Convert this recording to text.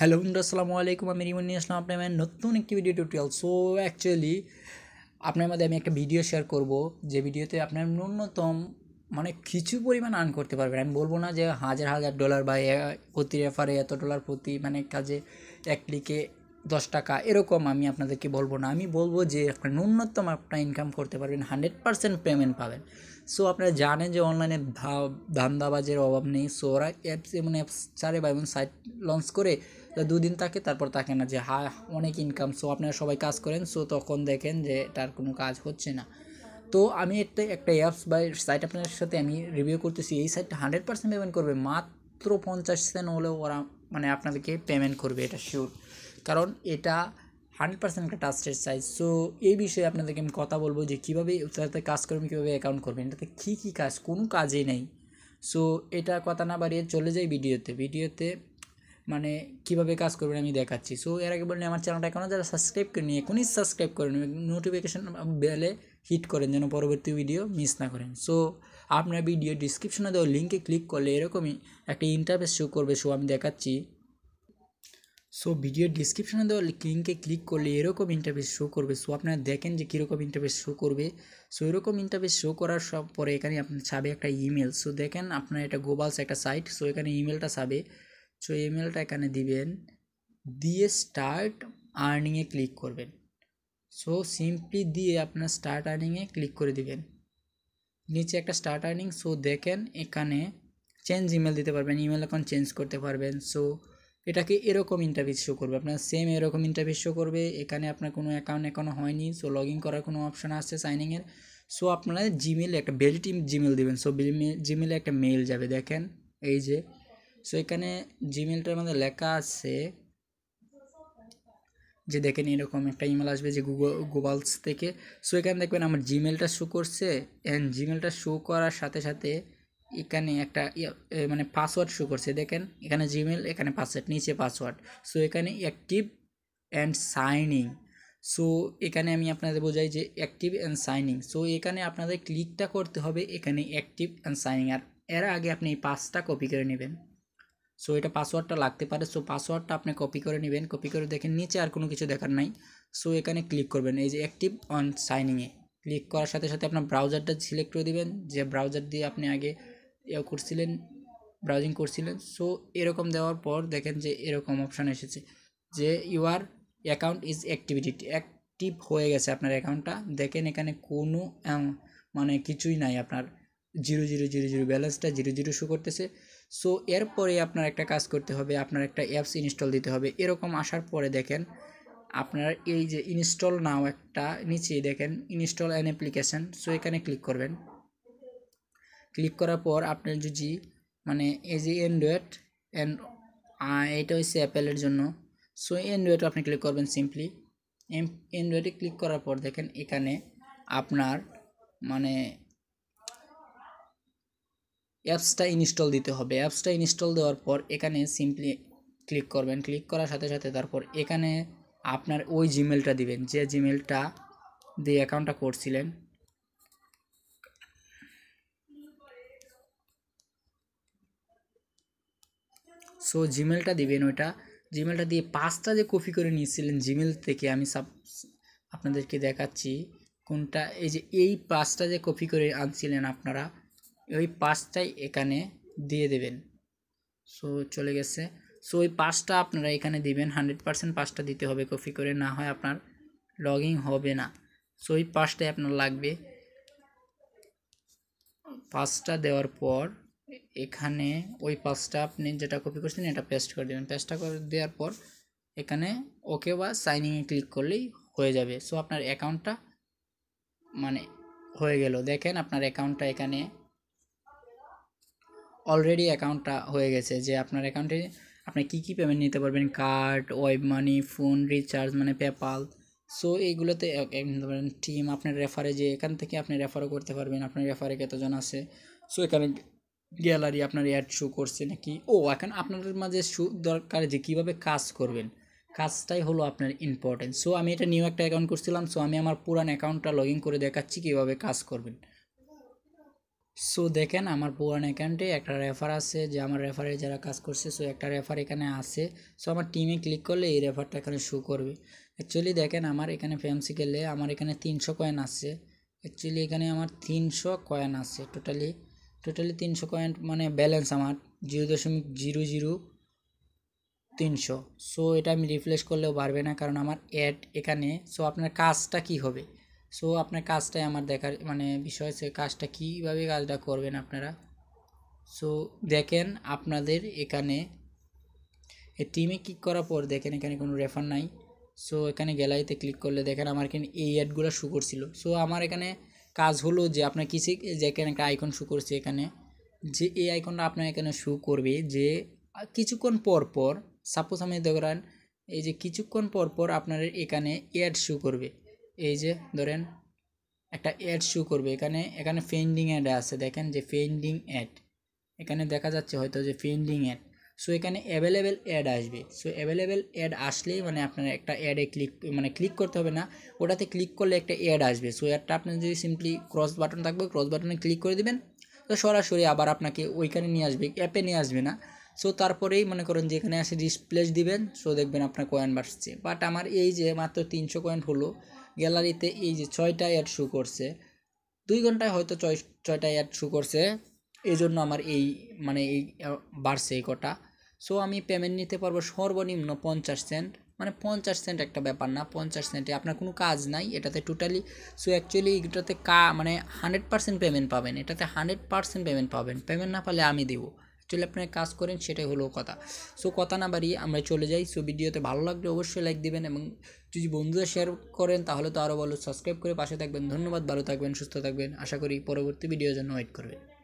hello বন্ধুরা আসসালামু আলাইকুম আমি রিমন নিয়ে আসলাম আপনার নতুন একটি ভিডিও টিউটোরিয়াল সো অ্যাকচুয়ালি আপনার মধ্যে আমি একটা ভিডিও শেয়ার করব যে ভিডিওতে আপনার ন্যূনতম মানে কিছু পরিমাণ আর্ন করতে পারবেন আমি বলবো না যে হাজার হাজার ডলার বা প্রতি রেফারে এত ডলার প্রতি মানে কাজে এক ক্লিকে দশ টাকা এরকম আমি আপনাদেরকে বলবো না আমি বলবো যে আপনার ন্যূনতম আপনার ইনকাম করতে পারবেন হান্ড্রেড পারসেন্ট পেমেন্ট পাবেন সো আপনারা জানেন যে অনলাইনে ধান্দাবাজের অভাব নেই সো ওরা অ্যাপস এমন অ্যাপস ছাড়ে বা এমন সাইট লঞ্চ করে দুদিন থাকে তারপর থাকে না যে হা অনেক ইনকাম সো আপনারা সবাই কাজ করেন সো তখন দেখেন যে তার কোনো কাজ হচ্ছে না তো আমি একটা একটা অ্যাপস বা সাইট আপনার সাথে আমি রিভিউ করতেছি এই সাইটটা হান্ড্রেড পার্সেন্ট পেমেন্ট করবে মাত্র পঞ্চাশ সেন্ট হলেও ওরা মানে আপনাদেরকে পেমেন্ট করবে এটা শিওর কারণ এটা হান্ড্রেড পার্সেন্ট একটা টাস্টের সাইজ সো এই বিষয়ে আপনাদেরকে আমি কথা বলবো যে কীভাবে তাতে কাজ করবেন কীভাবে অ্যাকাউন্ট করবেন এটাতে কী কী কাজ কোনো কাজেই নেই সো এটা কথা না বাড়িয়ে চলে যাই ভিডিওতে ভিডিওতে মানে কিভাবে কাজ করবেন আমি দেখাচ্ছি সো এর আগে বললেন আমার চ্যানেলটা এখনও যারা সাবস্ক্রাইব করে করেনি এখনই সাবস্ক্রাইব করেন নোটিফিকেশান বেলে হিট করেন যেন পরবর্তী ভিডিও মিস না করেন সো আপনার ভিডিও ডিসক্রিপশনে দেওয়া লিঙ্কে ক্লিক করলে এরকমই একটা ইন্টারফেস শো করবে শো আমি দেখাচ্ছি সো ভিডিও ডিসক্রিপশানে দেওয়া লিঙ্কে ক্লিক করলে এরকম ইন্টারভিউ শো করবে সো আপনারা দেখেন যে কীরকম ইন্টারভিউ শো করবে সো এরকম ইন্টারভিউ শো করার সব পরে এখানে আপনার ছাবে একটা ইমেল সো দেখেন আপনার এটা গোবালস একটা সাইট সো এখানে ইমেলটা ছাবে সো ইমেলটা এখানে দিবেন দিয়ে স্টার্ট আর্নিংয়ে ক্লিক করবেন সো সিম্পলি দিয়ে আপনার স্টার্ট আর্নিংয়ে ক্লিক করে দিবেন নিচে একটা স্টার্ট আর্নিং সো দেখেন এখানে চেঞ্জ ইমেল দিতে পারবেন ইমেল অ্যাকাউন্ট চেঞ্জ করতে পারবেন সো এটাকে এরকম ইন্টারভিউ শো করবে আপনার সেম এরকম ইন্টারভিউ শো করবে এখানে আপনার কোনো অ্যাকাউন্ট এখনও হয়নি সো লগ ইন করার কোনো অপশান আসছে সাইনিংয়ের সো আপনারা জিমেল একটা ভেরিটি জিমেল দেবেন সো জিমেলে একটা মেল যাবে দেখেন এই যে সো এখানে জিমেলটার মধ্যে লেখা আছে যে দেখেন এরকম একটা ইমেল আসবে যে গুগল গুগলস থেকে সো এখানে দেখবেন আমার জিমেলটা শো করছে অ্যান্ড জিমেলটা শো করার সাথে সাথে এখানে একটা ইয়ে, মানে পাসওয়ার্ড শো করছে দেখেন এখানে জিমেল এখানে পাসওয়ার্ড নিচে পাসওয়ার্ড সো এখানে অ্যাক্টিভ অ্যান্ড সাইনিং সো এখানে আমি আপনাদের বোঝাই যে অ্যাক্টিভ অ্যান্ড সাইনিং সো এখানে আপনাদের ক্লিকটা করতে হবে এখানে অ্যাক্টিভ অ্যান্ড সাইনিং আর এর আগে আপনি এই পাঁচটা কপি করে নেবেন সো এটা পাসওয়ার্ডটা লাগতে পারে সো পাসওয়ার্ডটা আপনি কপি করে নেবেন কপি করে দেখেন নিচে আর কোনো কিছু দেখার নাই সো এখানে ক্লিক করবেন এই যে অ্যাক্টিভ অন সাইনিংয়ে ক্লিক করার সাথে সাথে আপনার ব্রাউজারটা সিলেক্ট করে দেবেন যে ব্রাউজার দিয়ে আপনি আগে ইয়ে করছিলেন ব্রাউজিং করছিলেন সো এরকম দেওয়ার পর দেখেন যে এরকম অপশান এসেছে যে your account is activity active হয়ে গেছে আপনার অ্যাকাউন্টটা দেখেন এখানে কোনো মানে কিছুই নাই আপনার জিরো জিরো জিরো জিরো ব্যালেন্সটা জিরো জিরো শো করতেছে সো এরপরে আপনার একটা কাজ করতে হবে আপনার একটা অ্যাপস ইনস্টল দিতে হবে এরকম আসার পরে দেখেন আপনার এই যে ইনস্টল নাও একটা নিচে দেখেন ইনস্টল অ্যান অ্যাপ্লিকেশান সো এখানে ক্লিক করবেন ক্লিক করার পর আপনার যদি মানে এই যে অ্যান্ড্রয়েড অ্যান্ড এটা হচ্ছে অ্যাপেলের জন্য সো অ্যান্ড্রয়েড আপনি ক্লিক করবেন সিম্পলি অ্যান্ড্রয়েডে ক্লিক করার পর দেখেন এখানে আপনার মানে অ্যাপসটা ইনস্টল দিতে হবে অ্যাপসটা ইনস্টল দেওয়ার পর এখানে সিম্পলি ক্লিক করবেন ক্লিক করার সাথে সাথে তারপর এখানে আপনার ওই জিমেলটা দিবেন যে জিমেলটা দিয়ে অ্যাকাউন্টটা করছিলেন সো জিমেলটা দিবেন ওইটা জিমেলটা দিয়ে পাঁচটা যে কপি করে নিয়েছিলেন জিমেল থেকে আমি সাব আপনাদেরকে দেখাচ্ছি কোনটা এই যে এই পাঁচটা যে কপি করে আনছিলেন আপনারা ওই পাঁচটাই এখানে দিয়ে দেবেন সো চলে গেছে সো ওই পাঁচটা আপনারা এখানে দিবেন হান্ড্রেড পারসেন্ট পাঁচটা দিতে হবে কপি করে না হয় আপনার লগিং হবে না সো ওই পাঁচটাই আপনার লাগবে পাঁচটা দেওয়ার পর এখানে ওই পাঁচটা আপনি যেটা কপি করছেন এটা পেস্ট করে দেবেন পেস্টটা করে দেওয়ার পর এখানে ওকে বা সাইনিংয়ে ক্লিক করলেই হয়ে যাবে সো আপনার অ্যাকাউন্টটা মানে হয়ে গেল দেখেন আপনার অ্যাকাউন্টটা এখানে অলরেডি অ্যাকাউন্টটা হয়ে গেছে যে আপনার অ্যাকাউন্টে আপনি কি কি পেমেন্ট নিতে পারবেন card web money phone recharge মানে পেপাল সো এইগুলোতে পারবেন টিম আপনার রেফারে যে এখান থেকে আপনি রেফারও করতে পারবেন আপনার রেফারে কতজন আছে সো এখানে গ্যালারি আপনার অ্যাড শো করছে নাকি ও এখন আপনাদের মাঝে শু দরকার যে কীভাবে কাজ করবেন কাজটাই হলো আপনার ইম্পর্টেন্ট সো আমি এটা নিউ একটা অ্যাকাউন্ট করছিলাম সো আমি আমার পুরান অ্যাকাউন্টটা লগ ইন করে দেখাচ্ছি কীভাবে কাজ করবেন সো দেখেন আমার পুরান অ্যাকাউন্টে একটা রেফার আছে যে আমার রেফারে যারা কাজ করছে সো একটা রেফার এখানে আছে সো আমার টিমে ক্লিক করলে এই রেফারটা এখানে শো করবে অ্যাকচুয়ালি দেখেন আমার এখানে ফ্যামসি গেলে আমার এখানে তিনশো কয়েন আছে অ্যাকচুয়ালি এখানে আমার তিনশো কয়েন আছে টোটালি টোটালি তিনশো কয়েন মানে ব্যালেন্স আমার জিরো দশমিক জিরো জিরো তিনশো সো এটা আমি রিপ্লেস করলেও পারবে না কারণ আমার অ্যাড এখানে সো আপনার কাজটা কি হবে সো আপনার কাজটাই আমার দেখার মানে বিষয় সে কাজটা কীভাবে কাজটা করবেন আপনারা সো দেখেন আপনাদের এখানে এই টিমে ক্লিক করার পর দেখেন এখানে কোনো রেফার নাই সো এখানে গ্যালারিতে ক্লিক করলে দেখেন আমার এখানে এই অ্যাডগুলো শু করছিল সো আমার এখানে কাজ হলো যে আপনার কিসে যেখানে একটা আইকন শু করছে এখানে যে এই আইকনটা আপনার এখানে শু করবে যে কিছুক্ষণ পর পর সাপোজ আমি ধরেন এই যে কিছুক্ষণ পর পর আপনার এখানে অ্যাড শু করবে এই যে ধরেন একটা অ্যাড শু করবে এখানে এখানে ফেন্ডিং অ্যাড আছে দেখেন যে ফেন্ডিং অ্যাড এখানে দেখা যাচ্ছে হয়তো যে ফেন্ডিং অ্যাড সো এখানে অ্যাভেলেবেল অ্যাড আসবে সো অ্যাভেলেবেল অ্যাড আসলেই মানে আপনার একটা অ্যাডে ক্লিক মানে ক্লিক করতে হবে না ওটাতে ক্লিক করলে একটা অ্যাড আসবে সো অ্যাডটা আপনার যদি সিম্পলি ক্রস বাটন থাকবে ক্রস বাটনে ক্লিক করে দেবেন তো সরাসরি আবার আপনাকে ওইখানে নিয়ে আসবে অ্যাপে নিয়ে আসবে না সো তারপরেই মনে করেন যেখানে আসে ডিসপ্লেস দিবেন সো দেখবেন আপনার কয়েন বাড়ছে বাট আমার এই যে মাত্র তিনশো কয়েন হলো গ্যালারিতে এই যে ছয়টা অ্যাড শু করছে দুই ঘন্টায় হয়তো ছয় ছয়টা অ্যাড শু করছে এই জন্য আমার এই মানে এই বাড়ছে এই কটা সো আমি পেমেন্ট নিতে পারবো সর্বনিম্ন পঞ্চাশ সেন্ট মানে পঞ্চাশ সেন্ট একটা ব্যাপার না পঞ্চাশ সেন্টে আপনার কোনো কাজ নাই এটাতে টোটালি সো অ্যাকচুয়ালি এটাতে কা মানে হান্ড্রেড পার্সেন্ট পেমেন্ট পাবেন এটাতে হান্ড্রেড পার্সেন্ট পেমেন্ট পাবেন পেমেন্ট না পালে আমি দেবো চলে আপনার কাজ করেন সেটাই হলো কথা সো কথা না বাড়িয়ে আমরা চলে যাই সো ভিডিওতে ভালো লাগলে অবশ্যই লাইক দেবেন এবং যদি বন্ধুরা শেয়ার করেন তাহলে তো আরও ভালো সাবস্ক্রাইব করে পাশে থাকবেন ধন্যবাদ ভালো থাকবেন সুস্থ থাকবেন আশা করি পরবর্তী ভিডিওর জন্য ওয়েট করবেন